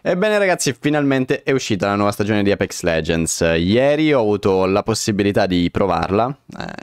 Ebbene ragazzi, finalmente è uscita la nuova stagione di Apex Legends. Ieri ho avuto la possibilità di provarla.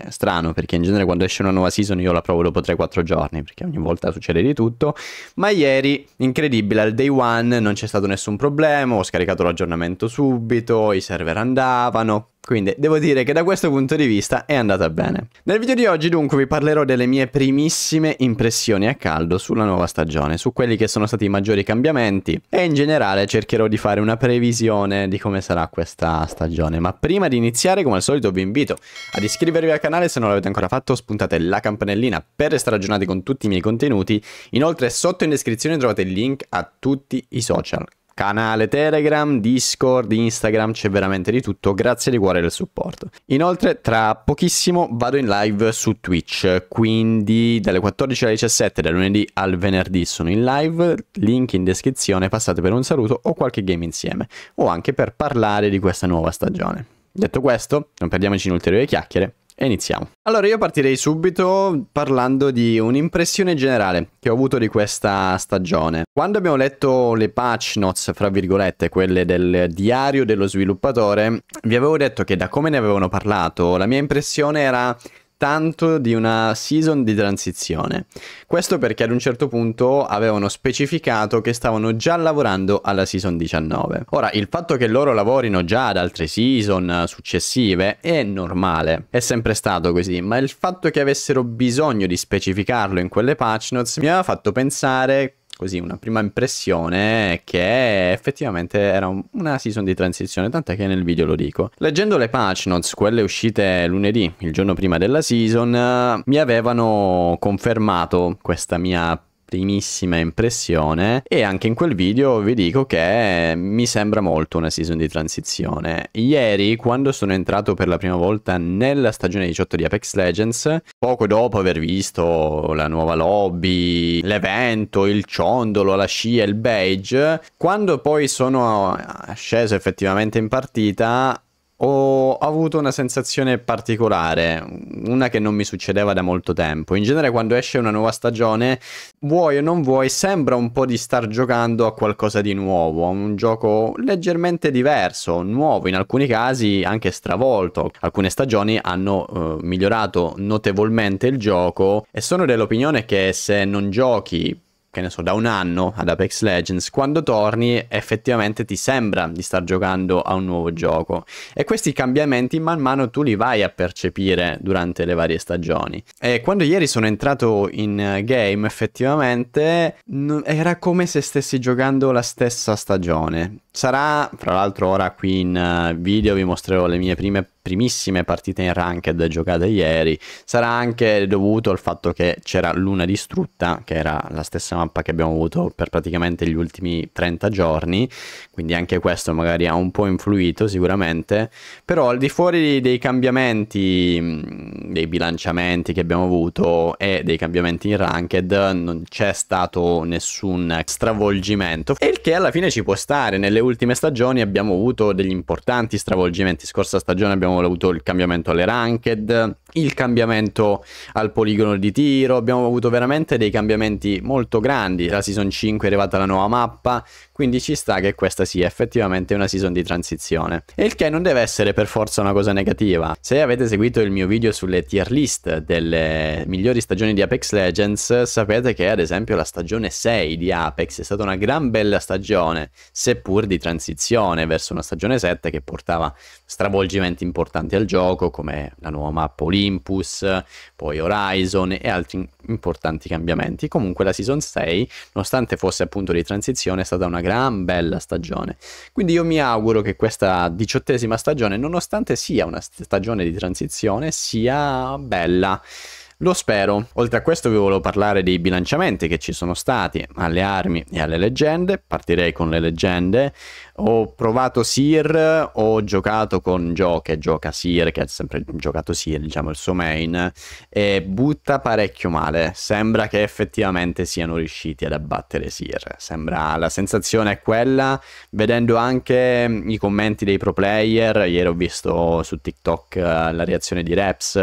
Eh, strano, perché in genere quando esce una nuova season io la provo dopo 3-4 giorni, perché ogni volta succede di tutto. Ma ieri, incredibile, al day one non c'è stato nessun problema, ho scaricato l'aggiornamento subito, i server andavano, quindi devo dire che da questo punto di vista è andata bene. Nel video di oggi dunque vi parlerò delle mie primissime impressioni a caldo sulla nuova stagione, su quelli che sono stati i maggiori cambiamenti e in generale cercherò di fare una previsione di come sarà questa stagione. Ma prima di iniziare come al solito vi invito ad iscrivervi al canale se non l'avete ancora fatto, spuntate la campanellina per restare aggiornati con tutti i miei contenuti. Inoltre sotto in descrizione trovate il link a tutti i social canale Telegram, Discord, Instagram, c'è veramente di tutto, grazie di cuore del supporto. Inoltre tra pochissimo vado in live su Twitch, quindi dalle 14 alle 17, dal lunedì al venerdì sono in live, link in descrizione, passate per un saluto o qualche game insieme, o anche per parlare di questa nuova stagione. Detto questo, non perdiamoci in ulteriori chiacchiere iniziamo. Allora io partirei subito parlando di un'impressione generale che ho avuto di questa stagione. Quando abbiamo letto le patch notes, fra virgolette, quelle del diario dello sviluppatore, vi avevo detto che da come ne avevano parlato, la mia impressione era tanto di una season di transizione. Questo perché ad un certo punto avevano specificato che stavano già lavorando alla season 19. Ora, il fatto che loro lavorino già ad altre season eh, successive è normale, è sempre stato così, ma il fatto che avessero bisogno di specificarlo in quelle patch notes mi aveva fatto pensare così una prima impressione che effettivamente era un, una season di transizione, tant'è che nel video lo dico. Leggendo le patch notes, quelle uscite lunedì, il giorno prima della season, eh, mi avevano confermato questa mia primissima impressione e anche in quel video vi dico che mi sembra molto una season di transizione. Ieri quando sono entrato per la prima volta nella stagione 18 di Apex Legends, poco dopo aver visto la nuova lobby, l'evento, il ciondolo, la scia, il beige, quando poi sono sceso effettivamente in partita ho avuto una sensazione particolare, una che non mi succedeva da molto tempo. In genere quando esce una nuova stagione, vuoi o non vuoi, sembra un po' di star giocando a qualcosa di nuovo, a un gioco leggermente diverso, nuovo, in alcuni casi anche stravolto. Alcune stagioni hanno eh, migliorato notevolmente il gioco e sono dell'opinione che se non giochi che ne so, da un anno ad Apex Legends, quando torni effettivamente ti sembra di star giocando a un nuovo gioco. E questi cambiamenti man mano tu li vai a percepire durante le varie stagioni. E quando ieri sono entrato in eh, game, effettivamente n- era come se stessi giocando la stessa stagione. Sarà, fra l'altro, ora qui in eh, video vi mostrerò le mie prime primissime partite in ranked giocate ieri sarà anche dovuto al fatto che c'era luna distrutta che era la stessa mappa che abbiamo avuto per praticamente gli ultimi 30 giorni quindi anche questo magari ha un po' influito sicuramente però al di fuori dei cambiamenti mm, dei bilanciamenti che abbiamo avuto e dei cambiamenti in ranked non c'è stato nessun stravolgimento e il che alla fine ci può stare nelle ultime stagioni abbiamo avuto degli importanti stravolgimenti scorsa stagione abbiamo abbiamo avuto il cambiamento alle ranked, il cambiamento al poligono di tiro, abbiamo avuto veramente dei cambiamenti molto grandi, la season 5 è arrivata la nuova mappa, quindi ci sta che questa sia effettivamente una season di transizione. E il che non deve essere per forza una cosa negativa. Se avete seguito il mio video sulle tier list delle migliori stagioni di Apex Legends, sapete che ad esempio la stagione 6 di Apex è stata una gran bella stagione, seppur di transizione verso una stagione 7 che portava stravolgimenti importanti al gioco, come la nuova mappa Olympia, Olympus, poi Horizon e altri importanti cambiamenti. Comunque la Season 6, nonostante fosse appunto di transizione, è stata una gran bella stagione. Quindi io mi auguro che questa diciottesima stagione, nonostante sia una stagione di transizione, sia bella. Lo spero. Oltre a questo vi volevo parlare dei bilanciamenti che ci sono stati alle armi e alle leggende. Partirei con le leggende. Ho provato Sir, ho giocato con Joe che gioca Sir, che ha sempre giocato Sir, diciamo il suo main, e butta parecchio male. Sembra che effettivamente siano riusciti ad abbattere Sir. Sembra la sensazione è quella, vedendo anche mm, i commenti dei pro player. Ieri ho visto su TikTok eh, la reazione di Reps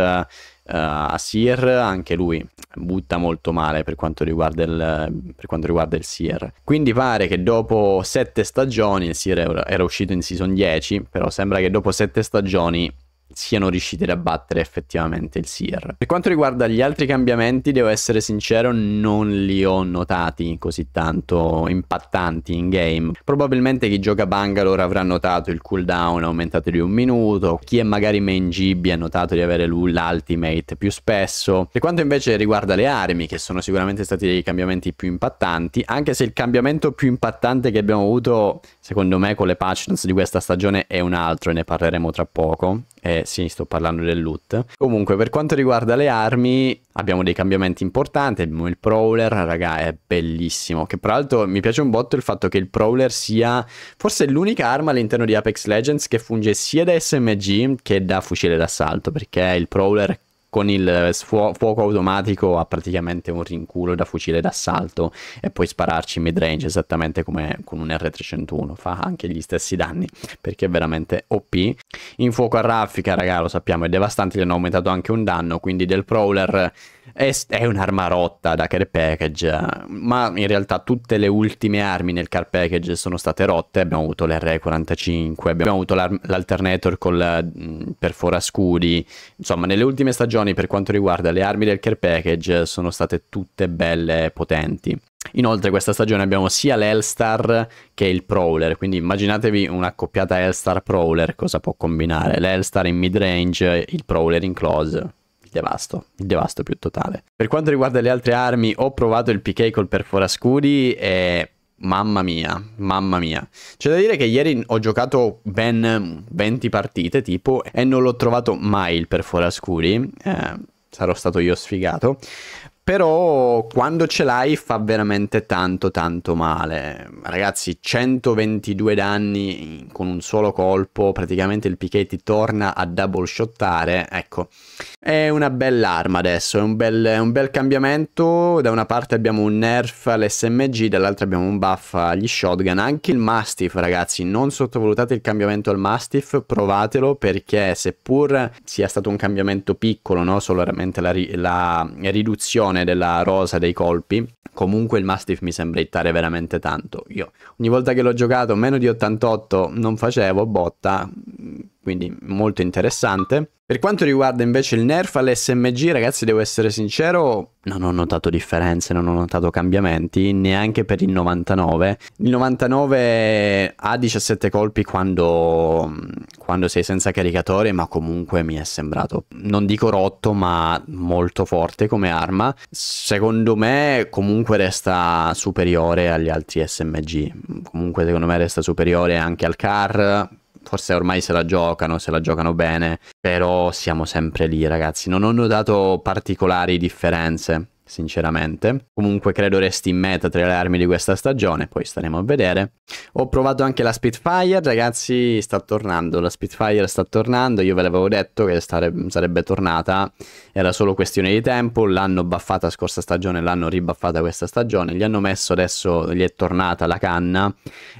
eh, Asir, anche lui butta molto male per quanto, riguarda il, per quanto riguarda il Sear. Quindi pare che dopo sette stagioni, il Sear era uscito in season 10, però sembra che dopo sette stagioni siano riusciti ad abbattere effettivamente il SIR. Per quanto riguarda gli altri cambiamenti, devo essere sincero, non li ho notati così tanto impattanti in game. Probabilmente chi gioca Bangalore avrà notato il cooldown aumentato di un minuto, chi è magari main GB ha notato di avere l'ultimate più spesso. Per quanto invece riguarda le armi, che sono sicuramente stati dei cambiamenti più impattanti, anche se il cambiamento più impattante che abbiamo avuto, secondo me, con le patch notes di questa stagione è un altro e ne parleremo tra poco eh sì, sto parlando del loot. Comunque, per quanto riguarda le armi, abbiamo dei cambiamenti importanti. Abbiamo il Prowler, raga, è bellissimo. Che tra l'altro mi piace un botto il fatto che il Prowler sia forse l'unica arma all'interno di Apex Legends che funge sia da SMG che da fucile d'assalto. Perché il Prowler con il sfu- fuoco automatico ha praticamente un rinculo da fucile d'assalto e puoi spararci in midrange esattamente come con un R301, fa anche gli stessi danni perché è veramente OP. In fuoco a raffica, raga, lo sappiamo, è devastante, gli hanno aumentato anche un danno, quindi del Prowler è, è, un'arma rotta da care package, eh. ma in realtà tutte le ultime armi nel care package sono state rotte. Abbiamo avuto l'R45, abbiamo avuto l'alternator con col mm, perforascudi. Insomma, nelle ultime stagioni, per quanto riguarda le armi del care package, sono state tutte belle e potenti. Inoltre questa stagione abbiamo sia l'Elstar che il Prowler, quindi immaginatevi una coppiata Elstar-Prowler cosa può combinare, l'Elstar in mid range, il Prowler in close, devasto, il devasto più totale. Per quanto riguarda le altre armi, ho provato il PK col perforascudi e Mamma mia, mamma mia. C'è da dire che ieri ho giocato ben 20 partite, tipo, e non l'ho trovato mai il perforascuri. Eh, sarò stato io sfigato. Però quando ce l'hai fa veramente tanto tanto male. Ragazzi, 122 danni con un solo colpo, praticamente il PK ti torna a double shottare. Ecco, è una bella arma adesso, è un bel, è un bel cambiamento. Da una parte abbiamo un nerf all'SMG, dall'altra abbiamo un buff agli shotgun. Anche il Mastiff, ragazzi, non sottovalutate il cambiamento al Mastiff, provatelo perché seppur sia stato un cambiamento piccolo, no? solamente la, ri la riduzione della rosa dei colpi, comunque il Mastiff mi sembra ittare veramente tanto. Io ogni volta che l'ho giocato meno di 88 non facevo botta, quindi molto interessante. Per quanto riguarda invece il nerf all'SMG, ragazzi, devo essere sincero, non ho notato differenze, non ho notato cambiamenti, neanche per il 99. Il 99 ha 17 colpi quando, quando sei senza caricatore, ma comunque mi è sembrato, non dico rotto, ma molto forte come arma. Secondo me comunque resta superiore agli altri SMG, comunque secondo me resta superiore anche al CAR, forse ormai se la giocano, se la giocano bene, però siamo sempre lì ragazzi, non ho notato particolari differenze sinceramente. Comunque credo resti in meta tra le armi di questa stagione, poi staremo a vedere. Ho provato anche la Spitfire, ragazzi, sta tornando, la Spitfire sta tornando, io ve l'avevo detto che stare, sarebbe tornata, era solo questione di tempo, l'hanno baffata scorsa stagione, l'hanno ribaffata questa stagione, gli hanno messo adesso, gli è tornata la canna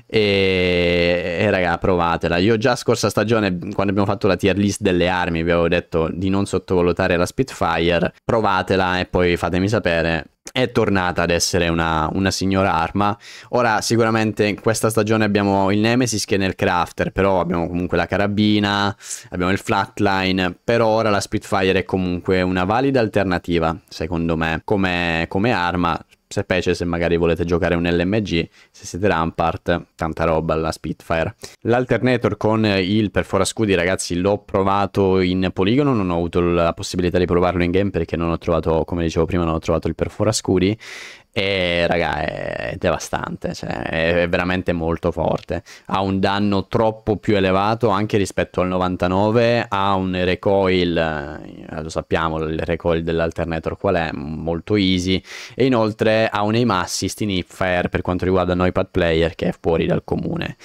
e, e raga provatela. Io già scorsa stagione, quando abbiamo fatto la tier list delle armi, vi avevo detto di non sottovalutare la Spitfire, provatela e poi fatemi sapere sapere, è tornata ad essere una, una, signora arma. Ora, sicuramente in questa stagione abbiamo il Nemesis che è nel crafter, però abbiamo comunque la carabina, abbiamo il flatline. Per ora la Spitfire è comunque una valida alternativa, secondo me, come, come arma, specie se magari volete giocare un LMG, se siete Rampart, tanta roba alla Spitfire. L'alternator con il Perfora Scudi, ragazzi l'ho provato in poligono, non ho avuto la possibilità di provarlo in game perché non ho trovato, come dicevo prima, non ho trovato il Perfora Scudi. E raga, è devastante, cioè, è veramente molto forte. Ha un danno troppo più elevato anche rispetto al 99, ha un recoil, eh, lo sappiamo, il recoil dell'alternator qual è, molto easy, e inoltre ha un aim assist in hipfire per quanto riguarda noi pad player che è fuori dal comune.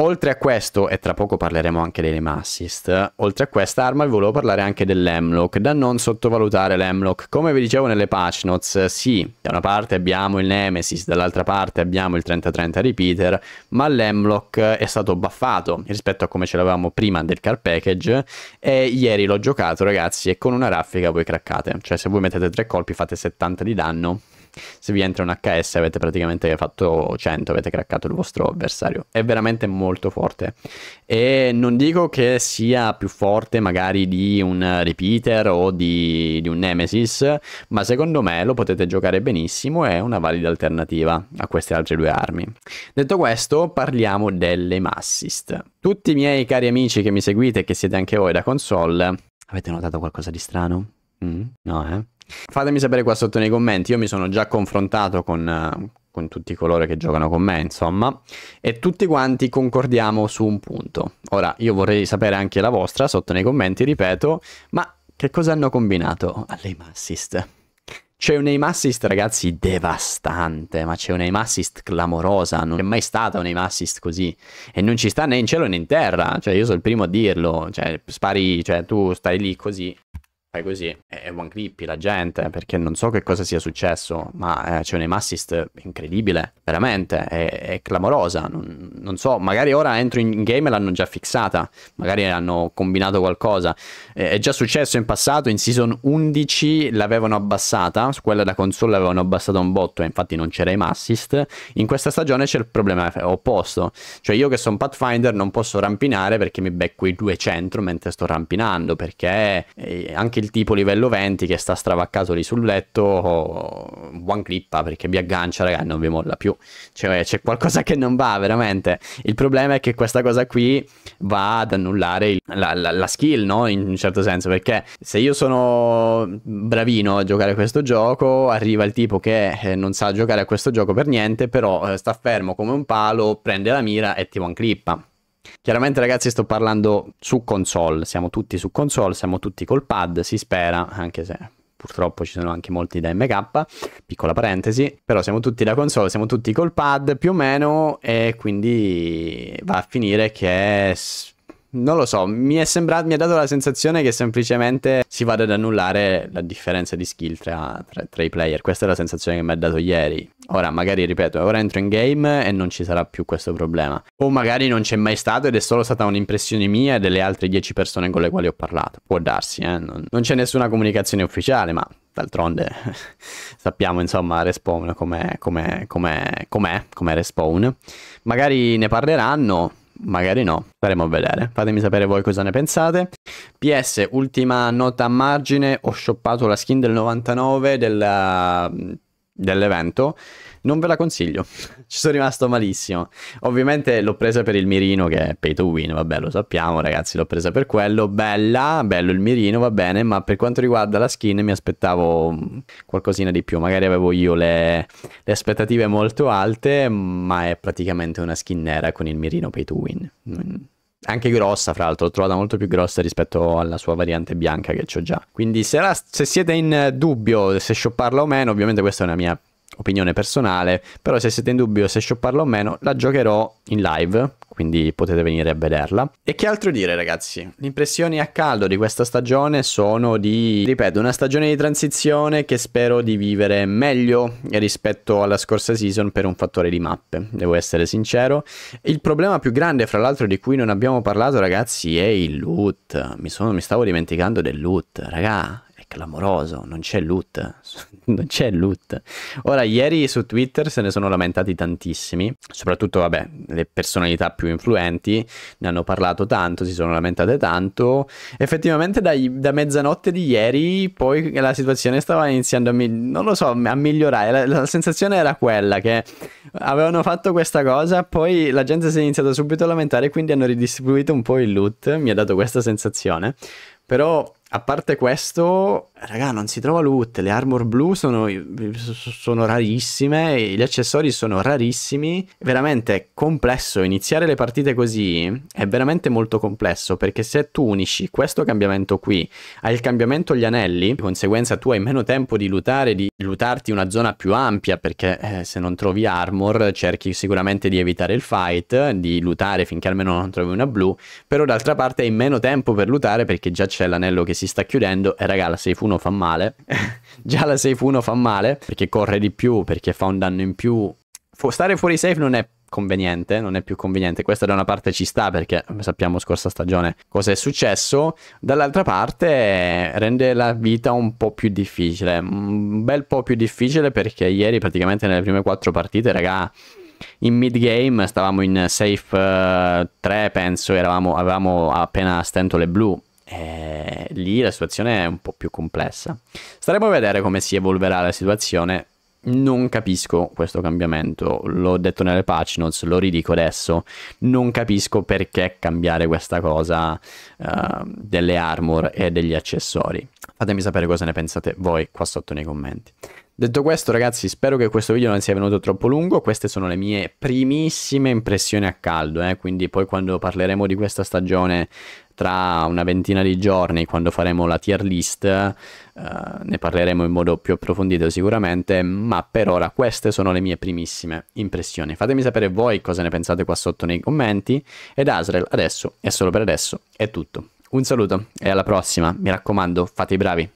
Oltre a questo, e tra poco parleremo anche dei aim assist, oltre a questa arma vi volevo parlare anche dell'emlock, da non sottovalutare l'emlock. Come vi dicevo nelle patch notes, sì, da una parte abbiamo abbiamo il Nemesis, dall'altra parte abbiamo il 30-30 repeater, ma l'Emlock è stato buffato rispetto a come ce l'avevamo prima del car package e ieri l'ho giocato ragazzi e con una raffica voi craccate, cioè se voi mettete tre colpi fate 70 di danno se vi entra un HS avete praticamente fatto 100, avete craccato il vostro avversario. È veramente molto forte. E non dico che sia più forte magari di un repeater o di, di un Nemesis, ma secondo me lo potete giocare benissimo, è una valida alternativa a queste altre due armi. Detto questo, parliamo delle Massist. Tutti i miei cari amici che mi seguite e che siete anche voi da console, avete notato qualcosa di strano? Mm? No, eh? Fatemi sapere qua sotto nei commenti, io mi sono già confrontato con, eh, con tutti coloro che giocano con me, insomma, e tutti quanti concordiamo su un punto. Ora, io vorrei sapere anche la vostra sotto nei commenti, ripeto, ma che cosa hanno combinato all'aim assist? C'è un aim assist, ragazzi, devastante, ma c'è un aim assist clamorosa, non è mai stata un aim assist così. E non ci sta né in cielo né in terra, cioè io sono il primo a dirlo, cioè spari, cioè tu stai lì così fai così è one creepy la gente perché non so che cosa sia successo, ma eh, c'è un aim assist incredibile, veramente, è, è clamorosa. Non, non, so, magari ora entro in game e l'hanno già fissata, magari hanno combinato qualcosa. Eh, è già successo in passato, in season 11 l'avevano abbassata, su quella da console l'avevano abbassata un botto e infatti non c'era aim assist. In questa stagione c'è il problema opposto, cioè io che sono Pathfinder non posso rampinare perché mi becco i due 200 mentre sto rampinando, perché eh, anche il del tipo livello 20 che sta stravaccato lì sul letto, oh, buon clippa ah, perché vi aggancia, raga, non vi molla più. Cioè, c'è qualcosa che non va, veramente. Il problema è che questa cosa qui va ad annullare il, la, la, la, skill, no? In un certo senso, perché se io sono bravino a giocare a questo gioco, arriva il tipo che eh, non sa giocare a questo gioco per niente, però eh, sta fermo come un palo, prende la mira e ti one clippa. Ah. Chiaramente ragazzi sto parlando su console, siamo tutti su console, siamo tutti col pad, si spera, anche se purtroppo ci sono anche molti da MK, piccola parentesi, però siamo tutti da console, siamo tutti col pad più o meno e quindi va a finire che non lo so, mi è sembrato, mi ha dato la sensazione che semplicemente si vada ad annullare la differenza di skill tra, tra, tra i player. Questa è la sensazione che mi ha dato ieri. Ora, magari ripeto, ora entro in game e non ci sarà più questo problema. O magari non c'è mai stato ed è solo stata un'impressione mia e delle altre 10 persone con le quali ho parlato. Può darsi, eh? non, non c'è nessuna comunicazione ufficiale, ma d'altronde sappiamo insomma Respawn com'è, com'è, com'è, com'è, com'è Respawn. Magari ne parleranno magari no, staremo a vedere. Fatemi sapere voi cosa ne pensate. PS, ultima nota a margine, ho shoppato la skin del 99 della, mm, dell'evento non ve la consiglio, ci sono rimasto malissimo. Ovviamente l'ho presa per il mirino che è pay to win, vabbè lo sappiamo ragazzi, l'ho presa per quello. Bella, bello il mirino, va bene, ma per quanto riguarda la skin mi aspettavo mm, qualcosina di più. Magari avevo io le, le aspettative molto alte, ma è praticamente una skin nera con il mirino pay to win. Mm. Anche grossa, fra l'altro, l'ho trovata molto più grossa rispetto alla sua variante bianca che ho già. Quindi se, la, se siete in dubbio se shopparla o meno, ovviamente questa è una mia opinione personale, però se siete in dubbio se shopparla o meno, la giocherò in live, quindi potete venire a vederla. E che altro dire ragazzi? Le impressioni a caldo di questa stagione sono di, ripeto, una stagione di transizione che spero di vivere meglio rispetto alla scorsa season per un fattore di mappe, devo essere sincero. Il problema più grande, fra l'altro, di cui non abbiamo parlato ragazzi, è il loot. Mi, sono, mi stavo dimenticando del loot, raga, clamoroso, non c'è loot, non c'è loot. Ora, ieri su Twitter se ne sono lamentati tantissimi, soprattutto, vabbè, le personalità più influenti ne hanno parlato tanto, si sono lamentate tanto. Effettivamente dai, da mezzanotte di ieri poi la situazione stava iniziando a, non lo so, a migliorare, la, la sensazione era quella che avevano fatto questa cosa, poi la gente si è iniziata subito a lamentare, quindi hanno ridistribuito un po' il loot, mi ha dato questa sensazione. Però a parte questo, raga, non si trova loot. Le armor blu sono, sono, rarissime, gli accessori sono rarissimi. Veramente complesso. Iniziare le partite così è veramente molto complesso. Perché se tu unisci questo cambiamento qui al cambiamento agli anelli, di conseguenza tu hai meno tempo di lootare, di lootarti una zona più ampia. Perché eh, se non trovi armor, cerchi sicuramente di evitare il fight, di lootare finché almeno non trovi una blu. Però d'altra parte hai meno tempo per lootare perché già c'è l'anello che si sta chiudendo e raga la safe 1 fa male, già la safe 1 fa male perché corre di più, perché fa un danno in più. Fu stare fuori safe non è conveniente, non è più conveniente. questa da una parte ci sta perché sappiamo scorsa stagione cosa è successo, dall'altra parte rende la vita un po' più difficile, un bel po' più difficile perché ieri praticamente nelle prime quattro partite, raga, in mid game stavamo in safe uh, eh, 3 penso, eravamo, avevamo appena stento le blu eh, lì la situazione è un po' più complessa. Staremo a vedere come si evolverà la situazione. Non capisco questo cambiamento, l'ho detto nelle patch notes, lo ridico adesso, non capisco perché cambiare questa cosa uh, delle armor e degli accessori. Fatemi sapere cosa ne pensate voi qua sotto nei commenti. Detto questo ragazzi spero che questo video non sia venuto troppo lungo, queste sono le mie primissime impressioni a caldo, eh? quindi poi quando parleremo di questa stagione tra una ventina di giorni quando faremo la tier list eh, ne parleremo in modo più approfondito sicuramente ma per ora queste sono le mie primissime impressioni fatemi sapere voi cosa ne pensate qua sotto nei commenti ed Asrel adesso e solo per adesso è tutto un saluto e alla prossima mi raccomando fate i bravi